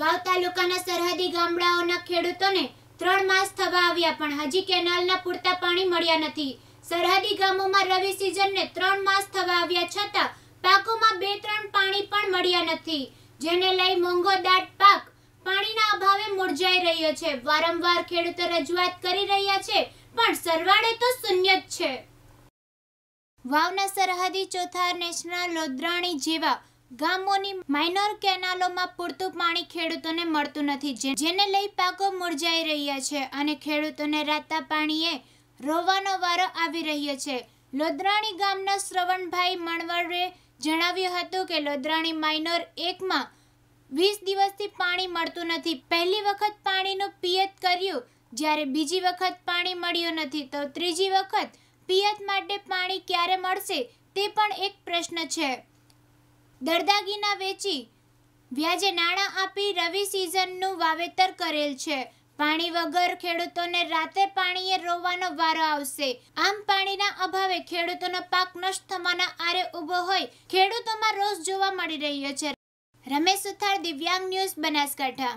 વાવ તાલુકાના સરહદી ગામડાઓના ખેડૂતોને ત્રણ માસ થવા આવ્યા પણ હજી કેનાલના પૂરતા પાણી મળ્યા નથી સરહદી ગામોમાં રવિ સિઝનને ત્રણ માસ થવા આવ્યા છતાં પાકોમાં બે ત્રણ પાણી પણ મળ્યા નથી જેને લઈ મોંઘો દાટ પાક પાણીના અભાવે મુરઝાઈ રહ્યો છે વારંવાર ખેડૂતો રજૂઆત કરી રહ્યા છે પણ સરવાળે તો શૂન્ય જ છે વાવના સરહદી ચોથા નેશનલ લોદ્રાણી જેવા ગામોની માઇનોર કેનાલોમાં પૂરતું પાણી ખેડૂતોને મળતું નથી જેને લઈ પાકો મુરઝાઈ રહ્યા છે અને ખેડૂતોને રાતા પાણીએ રોવાનો વારો આવી રહ્યો છે લોદરાણી ગામના શ્રવણભાઈ મણવરે જણાવ્યું હતું કે લોદરાણી માઇનોર એકમાં વીસ દિવસથી પાણી મળતું નથી પહેલી વખત પાણીનું પિયત કર્યું જ્યારે બીજી વખત પાણી મળ્યું નથી તો ત્રીજી વખત પિયત માટે પાણી ક્યારે મળશે તે પણ એક પ્રશ્ન છે દરદાગીના વેચી વ્યાજે નાણાં આપી રવિ સિઝનનું વાવેતર કરેલ છે પાણી વગર ખેડૂતોને રાતે પાણીએ રોવાનો વારો આવશે આમ પાણીના અભાવે ખેડૂતોનો પાક નષ્ટ થવાના આરે ઊભો હોય ખેડૂતોમાં રોષ જોવા મળી રહ્યો છે રમેશ સુથાર દિવ્યાંગ ન્યૂઝ બનાસકાંઠા